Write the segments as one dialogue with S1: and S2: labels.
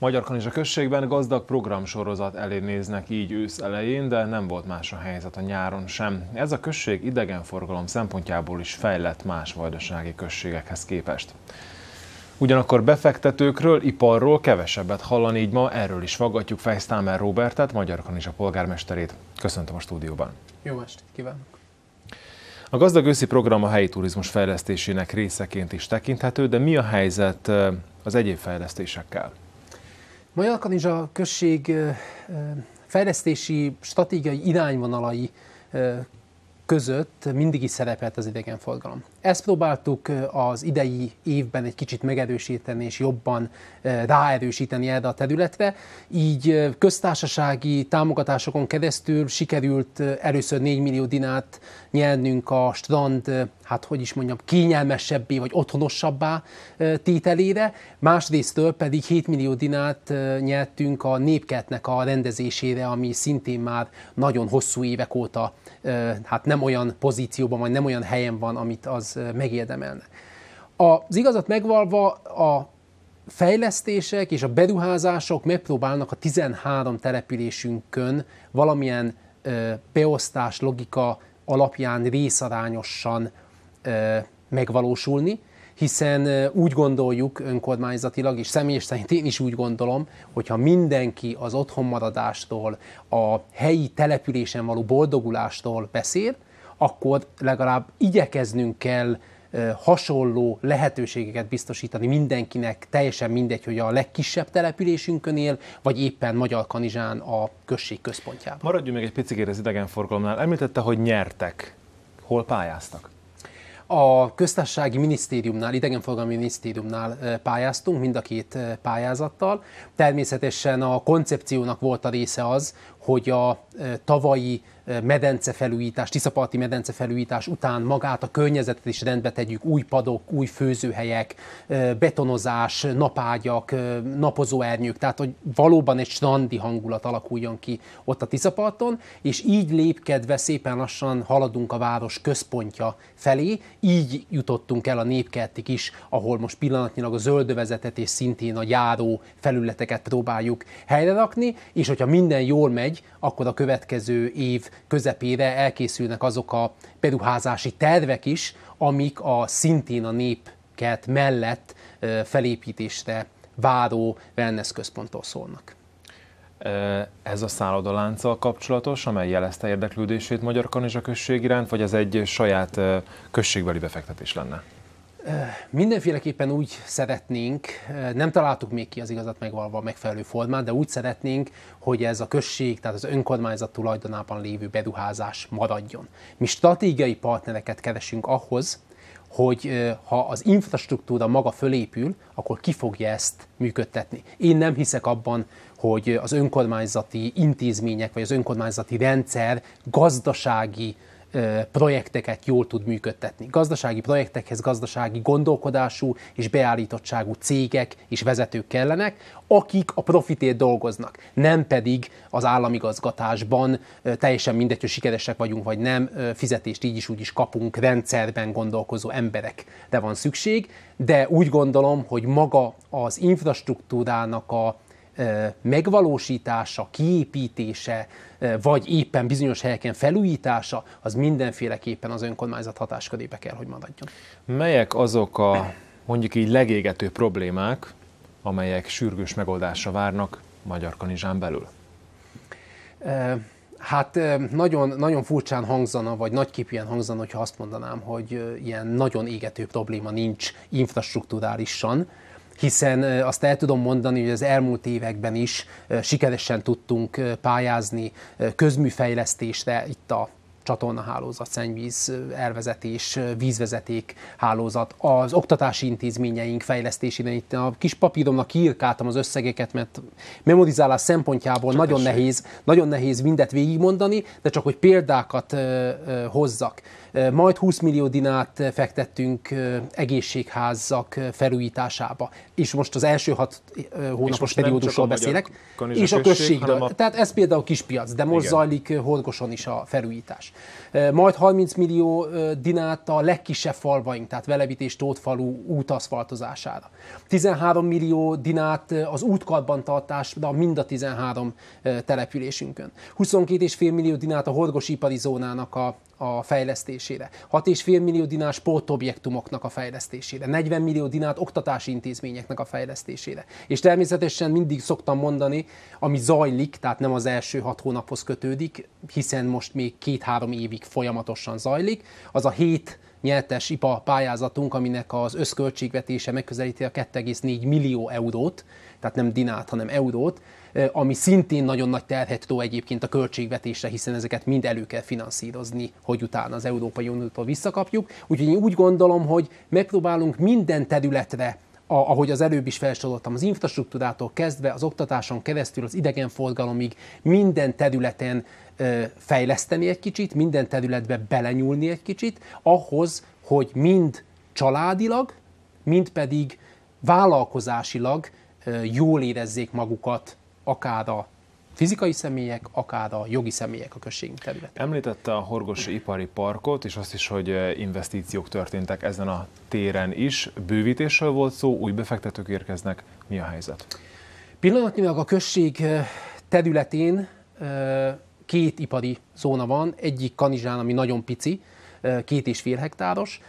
S1: Magyar a községben gazdag programsorozat elé néznek így ősz elején, de nem volt más a helyzet a nyáron sem. Ez a község idegenforgalom szempontjából is fejlett más vajdasági községekhez képest. Ugyanakkor befektetőkről, iparról kevesebbet hallani, így ma erről is faggatjuk Fejsztámer Robertet, Magyar a polgármesterét. Köszöntöm a stúdióban.
S2: Jó estét kívánok!
S1: A gazdag őszi program a helyi turizmus fejlesztésének részeként is tekinthető, de mi a helyzet az egyéb fejlesztésekkel?
S2: a község fejlesztési stratégiai irányvonalai között mindig is szerepelt az idegenforgalom. Ezt próbáltuk az idei évben egy kicsit megerősíteni és jobban ráerősíteni erre a területre. Így köztársasági támogatásokon keresztül sikerült először 4 millió dinát nyernünk a strand, hát hogy is mondjam, kényelmesebbé vagy otthonosabbá tételére, másrésztől pedig 7 millió dinát nyertünk a népkertnek a rendezésére, ami szintén már nagyon hosszú évek óta hát nem olyan pozícióban, vagy nem olyan helyen van, amit az az eh, megérdemelne. Az igazat megvalva a fejlesztések és a beruházások megpróbálnak a 13 településünkön valamilyen eh, beosztás logika alapján részarányosan eh, megvalósulni, hiszen úgy gondoljuk önkormányzatilag, és személyes szerint én is úgy gondolom, hogyha mindenki az otthonmaradástól, a helyi településen való boldogulástól beszél, akkor legalább igyekeznünk kell hasonló lehetőségeket biztosítani mindenkinek, teljesen mindegy, hogy a legkisebb településünkön él, vagy éppen Magyar Kanizsán a község központjában. Maradjunk még egy picikére
S1: az idegenforgalomnál. Említette,
S2: hogy nyertek. Hol pályáztak? A köztársasági minisztériumnál, idegenforgalmi minisztériumnál pályáztunk mind a két pályázattal. Természetesen a koncepciónak volt a része az, hogy a e, tavalyi e, medencefelújítás, Tiszaparti medencefelújítás után magát a környezetet is rendbe tegyük, új padok, új főzőhelyek, e, betonozás, napágyak, napozóernyők, tehát hogy valóban egy strandi hangulat alakuljon ki ott a Tiszaparton, és így lépkedve szépen lassan haladunk a város központja felé, így jutottunk el a népkertig is, ahol most pillanatnyilag a zöldövezetet és szintén a járó felületeket próbáljuk helyre rakni, és hogyha minden jól megy, megy, akkor a következő év közepére elkészülnek azok a beruházási tervek is, amik a szintén a népkert mellett felépítésre váró wellness központtól szólnak. Ez a szállodalánccal kapcsolatos, amely jelezte érdeklődését Magyar
S1: Kanizsa község iránt, vagy ez egy saját községbeli befektetés lenne?
S2: Mindenféleképpen úgy szeretnénk, nem találtuk még ki az igazat megvalva megfelelő formát, de úgy szeretnénk, hogy ez a község, tehát az önkormányzat tulajdonában lévő beruházás maradjon. Mi stratégiai partnereket keresünk ahhoz, hogy ha az infrastruktúra maga fölépül, akkor ki fogja ezt működtetni. Én nem hiszek abban, hogy az önkormányzati intézmények vagy az önkormányzati rendszer gazdasági projekteket jól tud működtetni. Gazdasági projektekhez gazdasági gondolkodású és beállítottságú cégek és vezetők kellenek, akik a profitért dolgoznak, nem pedig az államigazgatásban teljesen mindegy, hogy sikeresek vagyunk vagy nem, fizetést így is úgy is kapunk, rendszerben gondolkozó emberekre van szükség, de úgy gondolom, hogy maga az infrastruktúrának a megvalósítása, kiépítése, vagy éppen bizonyos helyeken felújítása, az mindenféleképpen az önkormányzat hatáskörébe kell, hogy maradjon.
S1: Melyek azok a mondjuk így legégető problémák, amelyek sürgős megoldásra várnak Magyar Kanizsán belül?
S2: Hát nagyon, nagyon furcsán hangzana, vagy nagyképűen hangzana, hogyha azt mondanám, hogy ilyen nagyon égető probléma nincs infrastruktúrálisan hiszen azt el tudom mondani, hogy az elmúlt években is sikeresen tudtunk pályázni közműfejlesztésre itt a csatorna hálózat, szennyvíz elvezetés, vízvezeték hálózat, az oktatási intézményeink fejlesztésében. Itt a kis papíromnak kiírkáltam az összegeket, mert memorizálás szempontjából csak nagyon esély. nehéz, nagyon nehéz mindet végigmondani, de csak hogy példákat hozzak majd 20 millió dinát fektettünk egészségházak felújításába. És most az első hat hónapos periódusról beszélek. És a községről. A... Tehát ez például kispiac, de most Igen. zajlik Horgoson is a felújítás. Majd 30 millió dinát a legkisebb falvaink, tehát Velebit és Tótfalú út 13 millió dinát az tartás, de mind a 13 településünkön. 22,5 millió dinát a horgos ipari zónának a a fejlesztésére, 6,5 millió dinár sportobjektumoknak a fejlesztésére, 40 millió dinár oktatási intézményeknek a fejlesztésére. És természetesen mindig szoktam mondani, ami zajlik, tehát nem az első hat hónaphoz kötődik, hiszen most még két-három évig folyamatosan zajlik, az a hét nyertes IPA pályázatunk, aminek az összköltségvetése megközelíti a 2,4 millió eurót, tehát nem dinát, hanem eurót, ami szintén nagyon nagy terhető egyébként a költségvetésre, hiszen ezeket mind elő kell finanszírozni, hogy utána az Európai Uniótól visszakapjuk. Úgyhogy én úgy gondolom, hogy megpróbálunk minden területre a, ahogy az előbb is felsoroltam, az infrastruktúrától kezdve, az oktatáson keresztül, az idegenforgalomig minden területen ö, fejleszteni egy kicsit, minden területbe belenyúlni egy kicsit, ahhoz, hogy mind családilag, mind pedig vállalkozásilag ö, jól érezzék magukat akár a fizikai személyek, akár a jogi személyek a községünk területén. Említette a Horgos
S1: Ipari Parkot, és azt is, hogy eh, investíciók történtek ezen a téren is.
S2: Bővítésről volt szó, új befektetők érkeznek. Mi a helyzet? Pillanatnyilag a község eh, területén eh, két ipari zóna van, egyik Kanizsán, ami nagyon pici, két és fél hektáros,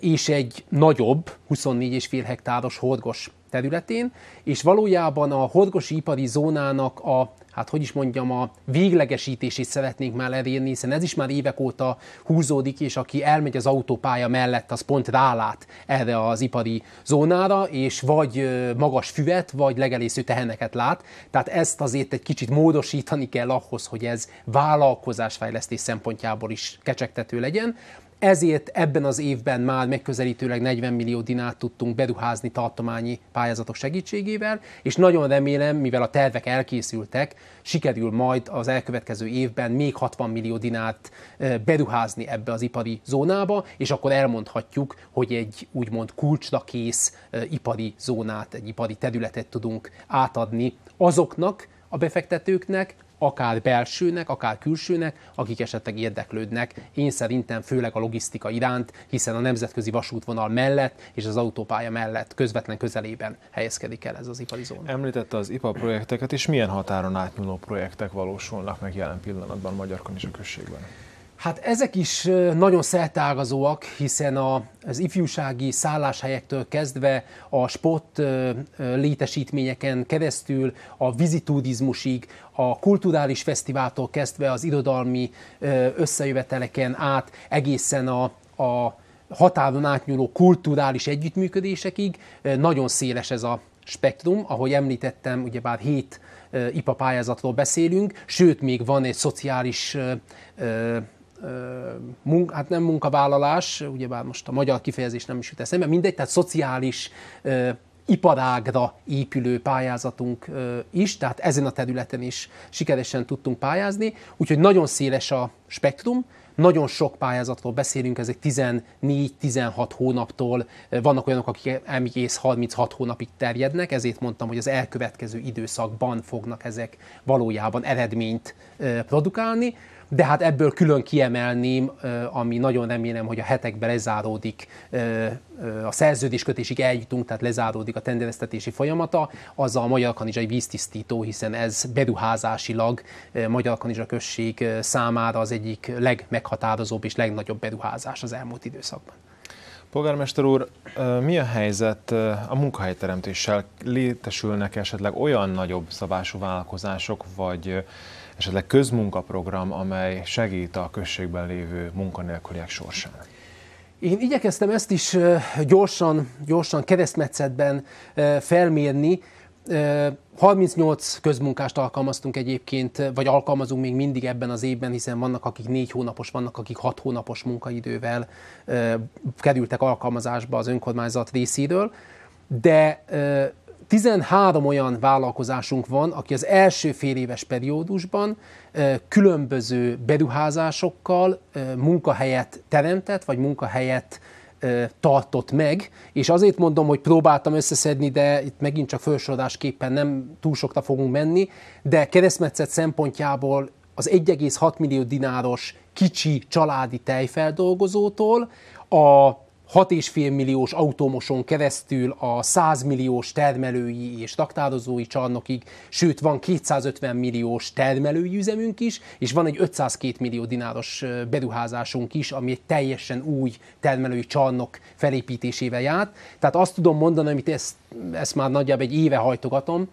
S2: és egy nagyobb, 24 és fél hektáros horgos területén, és valójában a horgosi ipari zónának a hát hogy is mondjam, a véglegesítését szeretnénk már elérni, hiszen ez is már évek óta húzódik, és aki elmegy az autópálya mellett, az pont rálát erre az ipari zónára, és vagy magas füvet, vagy legelésző teheneket lát. Tehát ezt azért egy kicsit módosítani kell ahhoz, hogy ez vállalkozásfejlesztés szempontjából is kecsegtető legyen ezért ebben az évben már megközelítőleg 40 millió dinárt tudtunk beruházni tartományi pályázatok segítségével, és nagyon remélem, mivel a tervek elkészültek, sikerül majd az elkövetkező évben még 60 millió dinárt beruházni ebbe az ipari zónába, és akkor elmondhatjuk, hogy egy úgymond kulcsra kész ipari zónát, egy ipari területet tudunk átadni azoknak a befektetőknek, akár belsőnek, akár külsőnek, akik esetleg érdeklődnek. Én szerintem főleg a logisztika iránt, hiszen a nemzetközi vasútvonal mellett és az autópálya mellett közvetlen közelében helyezkedik el ez az ipari zóna. Említette az IPA projekteket, és milyen határon átnyúló projektek valósulnak meg jelen pillanatban Magyarkon és a községben? Hát ezek is nagyon szertágazóak, hiszen a, az ifjúsági szálláshelyektől kezdve a sport létesítményeken keresztül, a vizitudizmusig, a kulturális fesztiváltól kezdve az irodalmi összejöveteleken át egészen a, a határon átnyúló kulturális együttműködésekig nagyon széles ez a spektrum, ahogy említettem, ugyebár hét ipapályázatról beszélünk, sőt, még van egy szociális munk, hát nem munkavállalás, ugyebár most a magyar kifejezés nem is jut eszembe, mindegy, tehát szociális iparágra épülő pályázatunk is, tehát ezen a területen is sikeresen tudtunk pályázni, úgyhogy nagyon széles a spektrum, nagyon sok pályázatról beszélünk, ezek 14-16 hónaptól, vannak olyanok, akik egész 36 hónapig terjednek, ezért mondtam, hogy az elkövetkező időszakban fognak ezek valójában eredményt produkálni, de hát ebből külön kiemelném, ami nagyon remélem, hogy a hetekben lezáródik, a szerződéskötésig eljutunk, tehát lezáródik a tendereztetési folyamata, az a Magyar Kanizsai víztisztító, hiszen ez beruházásilag Magyar Kanizsa község számára az egyik legmeghatározóbb és legnagyobb beruházás az elmúlt időszakban.
S1: Polgármester úr, mi a helyzet a munkahelyteremtéssel? Létesülnek esetleg olyan nagyobb szabású vállalkozások, vagy esetleg közmunkaprogram, amely segít a községben lévő munkanélküliek sorsán?
S2: Én igyekeztem ezt is gyorsan, gyorsan keresztmetszetben felmérni. 38 közmunkást alkalmaztunk egyébként, vagy alkalmazunk még mindig ebben az évben, hiszen vannak, akik négy hónapos, vannak, akik hat hónapos munkaidővel kerültek alkalmazásba az önkormányzat részéről, de 13 olyan vállalkozásunk van, aki az első fél éves periódusban különböző beruházásokkal munkahelyet teremtett, vagy munkahelyet tartott meg, és azért mondom, hogy próbáltam összeszedni, de itt megint csak felsorolásképpen nem túl sokta fogunk menni, de keresztmetszet szempontjából az 1,6 millió dináros kicsi családi tejfeldolgozótól a 6,5 milliós autómoson keresztül a 100 milliós termelői és taktározói csarnokig, sőt van 250 milliós termelői üzemünk is, és van egy 502 millió dináros beruházásunk is, ami egy teljesen új termelői csarnok felépítésével járt. Tehát azt tudom mondani, amit ezt, ezt már nagyjából egy éve hajtogatom,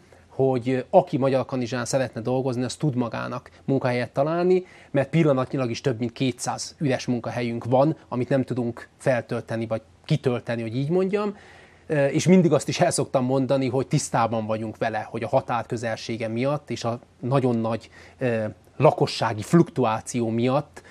S2: hogy aki magyar kanizsán szeretne dolgozni, az tud magának munkahelyet találni, mert pillanatnyilag is több mint 200 üres munkahelyünk van, amit nem tudunk feltölteni, vagy kitölteni, hogy így mondjam és mindig azt is el szoktam mondani, hogy tisztában vagyunk vele, hogy a határ közelsége miatt és a nagyon nagy lakossági fluktuáció miatt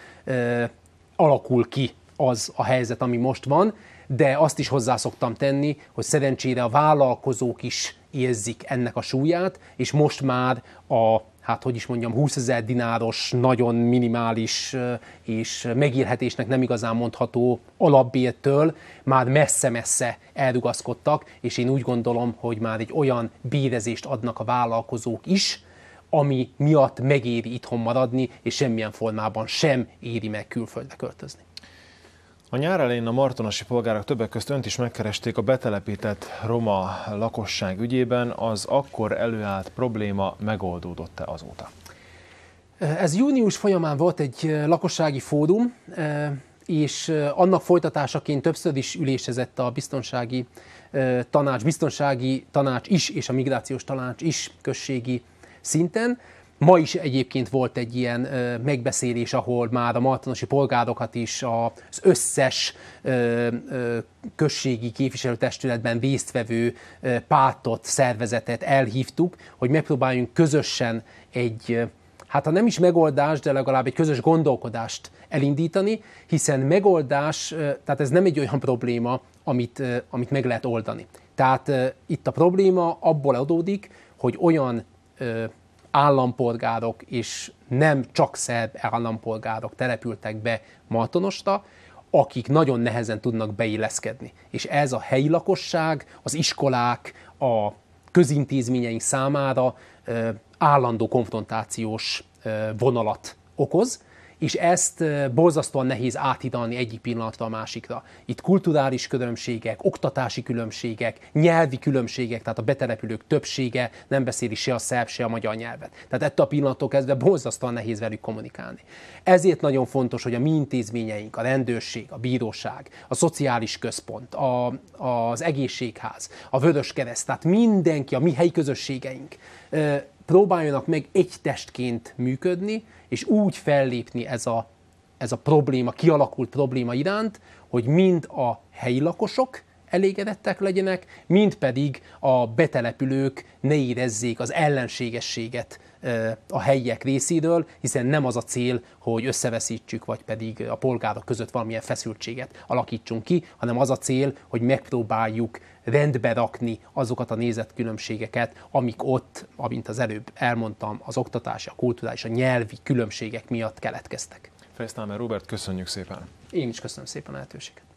S2: alakul ki az a helyzet, ami most van, de azt is hozzá szoktam tenni, hogy szerencsére a vállalkozók is érzik ennek a súlyát, és most már a hát hogy is mondjam, 20 ezer dináros, nagyon minimális és megélhetésnek nem igazán mondható alapbértől már messze-messze elrugaszkodtak, és én úgy gondolom, hogy már egy olyan bérezést adnak a vállalkozók is, ami miatt megéri itthon maradni, és semmilyen formában sem éri meg külföldre költözni. A nyár elején a martonasi polgárok többek között önt is megkeresték a
S1: betelepített roma lakosság ügyében. Az akkor előállt probléma megoldódott-e azóta?
S2: Ez június folyamán volt egy eh, lakossági fórum, eh, és eh, annak folytatásaként többször is ülésezett a biztonsági tanács, biztonsági tanács is, és a migrációs tanács is községi szinten. Ma is egyébként volt egy ilyen ö, megbeszélés, ahol már a martonosi polgárokat is az összes ö, ö, községi képviselőtestületben résztvevő ö, pártot, szervezetet elhívtuk, hogy megpróbáljunk közösen egy, hát ha nem is megoldást, de legalább egy közös gondolkodást elindítani, hiszen megoldás, tehát ez nem egy olyan probléma, amit, amit meg lehet oldani. Tehát itt a probléma abból adódik, hogy olyan állampolgárok és nem csak szerb állampolgárok települtek be Martonosta, akik nagyon nehezen tudnak beilleszkedni. És ez a helyi lakosság, az iskolák, a közintézményeink számára állandó konfrontációs vonalat okoz, és ezt borzasztóan nehéz áthidalni egyik pillanatra a másikra. Itt kulturális különbségek, oktatási különbségek, nyelvi különbségek, tehát a betelepülők többsége nem beszéli se a szerb, se a magyar nyelvet. Tehát ettől a pillanattól kezdve borzasztóan nehéz velük kommunikálni. Ezért nagyon fontos, hogy a mi intézményeink, a rendőrség, a bíróság, a szociális központ, a, az egészségház, a kereszt, tehát mindenki, a mi helyi közösségeink próbáljanak meg egy testként működni, és úgy fellépni ez a, ez a probléma, kialakult probléma iránt, hogy mind a helyi lakosok, elégedettek legyenek, mint pedig a betelepülők ne érezzék az ellenségességet a helyiek részéről, hiszen nem az a cél, hogy összeveszítsük, vagy pedig a polgárok között valamilyen feszültséget alakítsunk ki, hanem az a cél, hogy megpróbáljuk rendbe rakni azokat a nézetkülönbségeket, amik ott, amint az előbb elmondtam, az oktatás, a kulturális, a nyelvi különbségek miatt keletkeztek. Fejsztámer Robert, köszönjük szépen! Én is köszönöm szépen a lehetőséget!